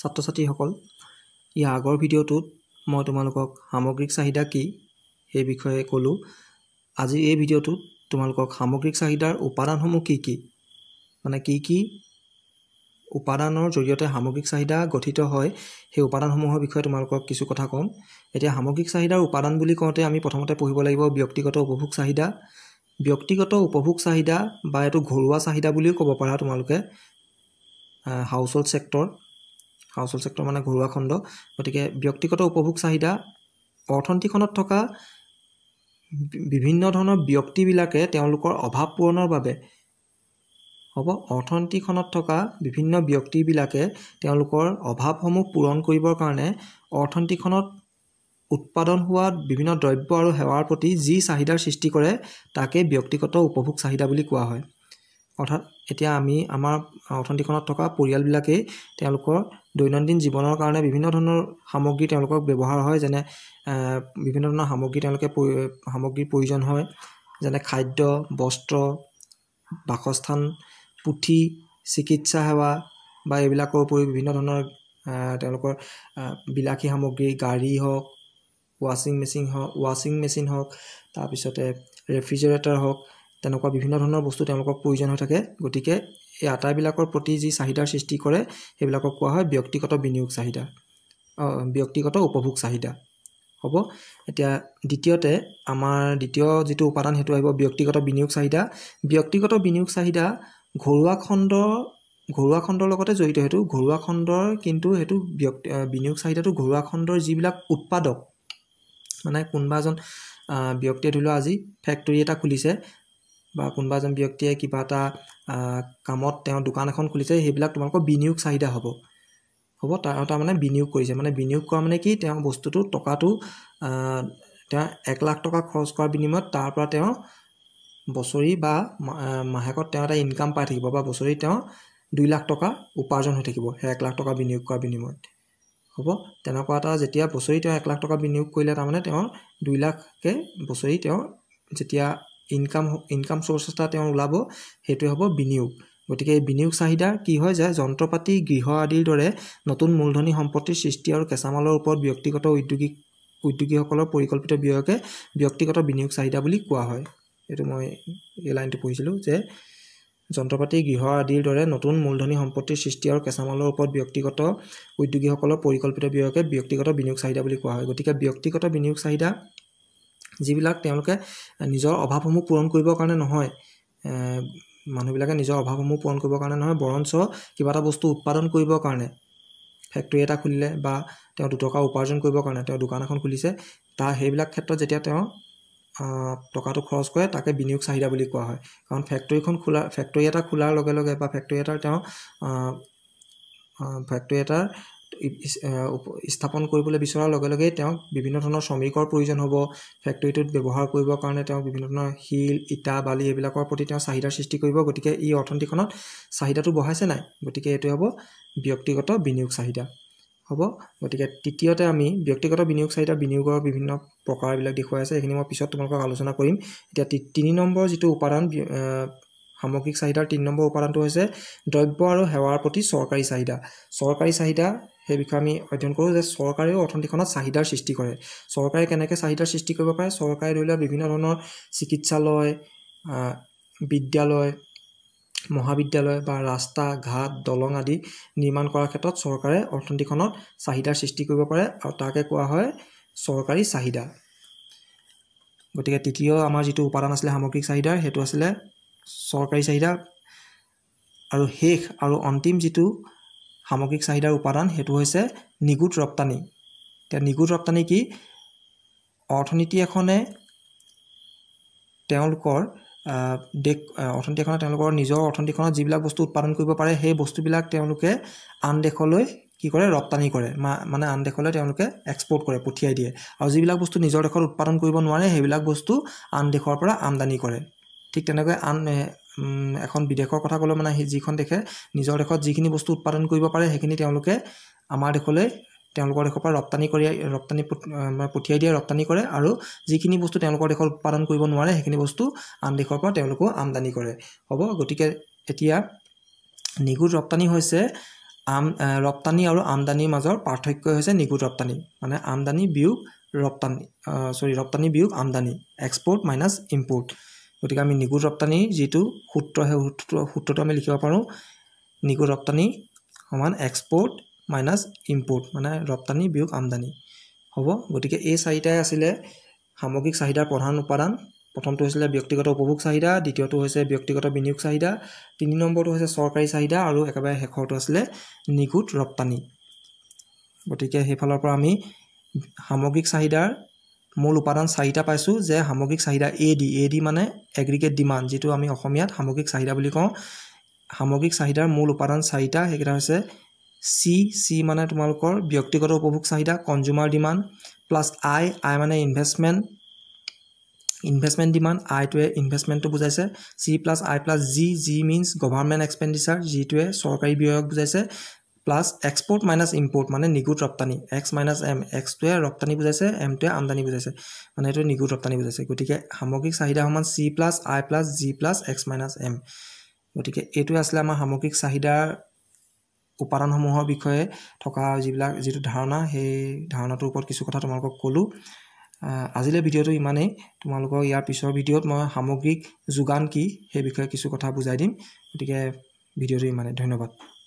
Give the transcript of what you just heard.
ছাত্ৰ ছাত্ৰীসকল ইয়াৰ আগৰ ভিডিঅ'টোত মই তোমালোকক সামগ্ৰিক চাহিদা কি সেই বিষয়ে ক'লোঁ আজি এই ভিডিঅ'টোত তোমালোকক সামগ্ৰিক চাহিদাৰ উপাদানসমূহ কি কি মানে কি কি উপাদানৰ জৰিয়তে সামগ্ৰিক চাহিদা গঠিত হয় সেই উপাদানসমূহৰ বিষয়ে তোমালোকক কিছু কথা ক'ম এতিয়া সামগ্ৰিক চাহিদাৰ উপাদান বুলি কওঁতে আমি প্ৰথমতে পঢ়িব লাগিব ব্যক্তিগত উপভোগ চাহিদা ব্যক্তিগত উপভোগ চাহিদা বা এইটো ঘৰুৱা চাহিদা বুলিও ক'ব পাৰা তোমালোকে household sector household sector মানে ঘৰুৱা খণ্ড গতিকে ব্যক্তিগত উপভোগ চাহিদা অৰ্থনীতিখনত থকা বিভিন্ন ধৰণৰ ব্যক্তিবিলাকে তেওঁলোকৰ অভাৱ পূৰণৰ বাবে হ'ব অৰ্থনীতিখনত থকা বিভিন্ন ব্যক্তিবিলাকে তেওঁলোকৰ অভাৱসমূহ পূৰণ কৰিবৰ কাৰণে অৰ্থনীতিখনত উৎপাদন হোৱা বিভিন্ন দ্ৰব্য আৰু সেৱাৰ প্ৰতি যি চাহিদাৰ সৃষ্টি কৰে তাকে ব্যক্তিগত উপভোগ চাহিদা বুলি কোৱা হয় অৰ্থাৎ এতিয়া আমি আমাৰ অৰ্থনীতিখনত থকা পৰিয়ালবিলাকেই তেওঁলোকৰ দৈনন্দিন জীৱনৰ কাৰণে বিভিন্ন ধৰণৰ সামগ্ৰী তেওঁলোকক ব্যৱহাৰ হয় যেনে বিভিন্ন ধৰণৰ সামগ্ৰী তেওঁলোকে সামগ্ৰীৰ প্ৰয়োজন হয় যেনে খাদ্য বস্ত্ৰ বাসস্থান পুথি চিকিৎসা সেৱা বা এইবিলাকৰ উপৰিও বিভিন্ন ধৰণৰ তেওঁলোকৰ বিলাসী সামগ্ৰী গাড়ী হওক ৱাশ্বিং মেচিন হওক ৱাশ্বিং মেচিন হওক তাৰপিছতে ৰেফ্ৰিজাৰেটাৰ হওক তেনেকুৱা বিভিন্ন ধৰণৰ বস্তু তেওঁলোকৰ প্ৰয়োজন হৈ থাকে গতিকে এই আটাইবিলাকৰ প্ৰতি যি চাহিদাৰ সৃষ্টি কৰে সেইবিলাকক কোৱা হয় ব্যক্তিগত বিনিয়োগ চাহিদা ব্যক্তিগত উপভোগ চাহিদা হ'ব এতিয়া দ্বিতীয়তে আমাৰ দ্বিতীয় যিটো উপাদান সেইটো আহিব ব্যক্তিগত বিনিয়োগ চাহিদা ব্যক্তিগত বিনিয়োগ চাহিদা ঘৰুৱা খণ্ড ঘৰুৱা খণ্ডৰ লগতে জড়িত সেইটো ঘৰুৱা খণ্ডৰ কিন্তু সেইটো ব্যক্তি বিনিয়োগ চাহিদাটো ঘৰুৱা খণ্ডৰ যিবিলাক উৎপাদক মানে কোনোবা এজন ব্যক্তিয়ে ধৰি লওক আজি ফেক্টৰী এটা খুলিছে বা কোনোবা এজন ব্যক্তিয়ে কিবা এটা কামত তেওঁ দোকান এখন খুলিছে সেইবিলাক তোমালোকৰ বিনিয়োগ চাহিদা হ'ব হ'ব তাৰ তাৰমানে বিনিয়োগ কৰিছে মানে বিনিয়োগ কৰা মানে কি তেওঁ বস্তুটো টকাটো তেওঁ এক লাখ টকা খৰচ কৰাৰ বিনিময়ত তাৰ পৰা তেওঁ বছৰি বা মাহেকত তেওঁ এটা ইনকাম পাই থাকিব বা বছৰি তেওঁ দুই লাখ টকা উপাৰ্জন হৈ থাকিব সেই এক লাখ টকা বিনিয়োগ কৰাৰ বিনিময়ত হ'ব তেনেকুৱা এটা যেতিয়া বছৰি তেওঁ এক লাখ টকা বিনিয়োগ কৰিলে তাৰমানে তেওঁ দুই লাখকৈ বছৰি তেওঁ যেতিয়া ইনকাম ইনকাম চ'ৰ্চ এটা তেওঁ ওলাব সেইটোৱে হ'ব বিনিয়োগ গতিকে এই বিনিয়োগ চাহিদা কি হয় যে যন্ত্ৰপাতি গৃহ আদিৰ দৰে নতুন মূলধনী সম্পত্তিৰ সৃষ্টি আৰু কেঁচামালৰ ওপৰত ব্যক্তিগত উদ্যোগিক উদ্যোগীসকলৰ পৰিকল্পিত ব্যয়কে ব্যক্তিগত বিনিয়োগ চাহিদা বুলি কোৱা হয় এইটো মই এই লাইনটো পঢ়িছিলোঁ যে যন্ত্ৰপাতি গৃহ আদিৰ দৰে নতুন মূলধনী সম্পত্তিৰ সৃষ্টি আৰু কেঁচামালৰ ওপৰত ব্যক্তিগত উদ্যোগীসকলৰ পৰিকল্পিত ব্যয়কে ব্যক্তিগত বিনিয়োগ চাহিদা বুলি কোৱা হয় গতিকে ব্যক্তিগত বিনিয়োগ চাহিদা যিবিলাক তেওঁলোকে নিজৰ অভাৱসমূহ পূৰণ কৰিবৰ কাৰণে নহয় মানুহবিলাকে নিজৰ অভাৱসমূহ পূৰণ কৰিবৰ কাৰণে নহয় বৰঞ্চ কিবা এটা বস্তু উৎপাদন কৰিবৰ কাৰণে ফেক্টৰী এটা খুলিলে বা তেওঁ দুটকা উপাৰ্জন কৰিবৰ কাৰণে তেওঁ দোকান এখন খুলিছে তাৰ সেইবিলাক ক্ষেত্ৰত যেতিয়া তেওঁ টকাটো খৰচ কৰে তাকে বিনিয়োগ চাহিদা বুলি কোৱা হয় কাৰণ ফেক্টৰীখন খোলা ফেক্টৰী এটা খোলাৰ লগে লগে বা ফেক্টৰী এটাৰ তেওঁ ফেক্টৰী এটাৰ স্থাপন কৰিবলৈ বিচৰাৰ লগে লগে তেওঁক বিভিন্ন ধৰণৰ শ্ৰমিকৰ প্ৰয়োজন হ'ব ফেক্টৰীটোত ব্যৱহাৰ কৰিবৰ কাৰণে তেওঁক বিভিন্ন ধৰণৰ শিল ইটা বালি এইবিলাকৰ প্ৰতি তেওঁ চাহিদাৰ সৃষ্টি কৰিব গতিকে ই অৰ্থনীতিখনত চাহিদাটো বঢ়াইছে নাই গতিকে এইটোৱে হ'ব ব্যক্তিগত বিনিয়োগ চাহিদা হ'ব গতিকে তৃতীয়তে আমি ব্যক্তিগত বিনিয়োগ চাহিদা বিনিয়োগৰ বিভিন্ন প্ৰকাৰবিলাক দেখুৱাই আছে সেইখিনি মই পিছত তোমালোকক আলোচনা কৰিম এতিয়া তিনি নম্বৰ যিটো উপাদান সামগ্ৰিক চাহিদাৰ তিনি নম্বৰ উপাদানটো হৈছে দ্ৰব্য আৰু সেৱাৰ প্ৰতি চৰকাৰী চাহিদা চৰকাৰী চাহিদা সেই বিষয়ে আমি অধ্যয়ন কৰোঁ যে চৰকাৰেও অৰ্থনীতিখনত চাহিদাৰ সৃষ্টি কৰে চৰকাৰে কেনেকৈ চাহিদাৰ সৃষ্টি কৰিব পাৰে চৰকাৰে ধৰি লওক বিভিন্ন ধৰণৰ চিকিৎসালয় বিদ্যালয় মহাবিদ্যালয় বা ৰাস্তা ঘাট দলং আদি নিৰ্মাণ কৰাৰ ক্ষেত্ৰত চৰকাৰে অৰ্থনীতিখনত চাহিদাৰ সৃষ্টি কৰিব পাৰে আৰু তাকে কোৱা হয় চৰকাৰী চাহিদা গতিকে তৃতীয় আমাৰ যিটো উপাদান আছিলে সামগ্ৰিক চাহিদাৰ সেইটো আছিলে চৰকাৰী চাহিদা আৰু শেষ আৰু অন্তিম যিটো সামগ্ৰিক চাহিদাৰ উপাদান সেইটো হৈছে নিগুট ৰপ্তানি এতিয়া নিগুট ৰপ্তানি কি অৰ্থনীতি এখনে তেওঁলোকৰ দেশ অৰ্থনীতি এখনে তেওঁলোকৰ নিজৰ অৰ্থনীতিখনত যিবিলাক বস্তু উৎপাদন কৰিব পাৰে সেই বস্তুবিলাক তেওঁলোকে আন দেশলৈ কি কৰে ৰপ্তানি কৰে মানে আন দেশলৈ তেওঁলোকে এক্সপৰ্ট কৰে পঠিয়াই দিয়ে আৰু যিবিলাক বস্তু নিজৰ দেশত উৎপাদন কৰিব নোৱাৰে সেইবিলাক বস্তু আন দেশৰ পৰা আমদানি কৰে ঠিক তেনেকৈ আন এখন বিদেশৰ কথা ক'লে মানে যিখন দেশে নিজৰ দেশত যিখিনি বস্তু উৎপাদন কৰিব পাৰে সেইখিনি তেওঁলোকে আমাৰ দেশলৈ তেওঁলোকৰ দেশৰ পৰা ৰপ্তানি কৰি ৰপ্তানি পঠিয়াই দিয়ে ৰপ্তানি কৰে আৰু যিখিনি বস্তু তেওঁলোকৰ দেশত উৎপাদন কৰিব নোৱাৰে সেইখিনি বস্তু আন দেশৰ পৰা তেওঁলোকেও আমদানি কৰে হ'ব গতিকে এতিয়া নিগুট ৰপ্তানি হৈছে আম ৰপ্তানি আৰু আমদানিৰ মাজৰ পাৰ্থক্য হৈছে নিগুট ৰপ্তানি মানে আমদানি বিয়োগ ৰপ্তানি চৰি ৰপ্তানি বিয়োগ আমদানি এক্সপৰ্ট মাইনাছ ইম্পৰ্ট গতিকে আমি নিগুড় ৰপ্তানিৰ যিটো সূত্ৰ সেই সূত্ৰটো আমি লিখিব পাৰোঁ নিগুড় ৰপ্তানি সমান এক্সপৰ্ট মাইনাছ ইম্পৰ্ট মানে ৰপ্তানি বিয়োগ আমদানি হ'ব গতিকে এই চাৰিটাই আছিলে সামগ্ৰিক চাহিদাৰ প্ৰধান উপাদান প্ৰথমটো হৈছিলে ব্যক্তিগত উপভোগ চাহিদা দ্বিতীয়টো হৈছে ব্যক্তিগত বিনিয়োগ চাহিদা তিনি নম্বৰটো হৈছে চৰকাৰী চাহিদা আৰু একেবাৰে শেষৰটো আছিলে নিগুট ৰপ্তানি গতিকে সেইফালৰ পৰা আমি সামগ্ৰিক চাহিদাৰ মূল উপাদান চাৰিটা পাইছোঁ যে সামগ্ৰিক চাহিদা এ ডি এ ডি মানে এগ্ৰিকেট ডিমাণ্ড যিটো আমি অসমীয়াত সামগ্ৰিক চাহিদা বুলি কওঁ সামগ্ৰিক চাহিদাৰ মূল উপাদান চাৰিটা সেইকেইটা হৈছে চি চি মানে তোমালোকৰ ব্যক্তিগত উপভোগ চাহিদা consumer demand plus I I মানে ইনভেষ্টমেণ্ট ইনভেষ্টমেণ্ট ডিমাণ্ড আইটোৱে ইনভেষ্টমেণ্টটো বুজাইছে C plus I plus G G means government expenditure জিটোৱে চৰকাৰী ব্যয়ক বুজাইছে প্লাছ এক্সপৰ্ট মাইনাছ ইম্পৰ্ট মানে নিগুট ৰপ্তানি এক্স মাইনাছ এম এক্সটোৱে ৰপ্তানি বুজাইছে এমটোৱে আমদানি বুজাইছে মানে এইটো নিগুট ৰপ্তানি বুজাইছে গতিকে সামগ্ৰিক চাহিদা সমান C plus I plus G plus X minus M গতিকে এইটোৱে আছিলে আমাৰ সামগ্ৰিক চাহিদাৰ উপাদানসমূহৰ বিষয়ে থকা যিবিলাক যিটো ধাৰণা সেই ধাৰণাটোৰ ওপৰত কিছু কথা তোমালোকক ক'লোঁ আজিলৈ ভিডিঅ'টো ইমানেই তোমালোকক ইয়াৰ পিছৰ ভিডিঅ'ত মই সামগ্ৰিক যোগান কি সেই বিষয়ে কিছু কথা বুজাই দিম গতিকে ভিডিঅ'টো ইমানেই ধন্যবাদ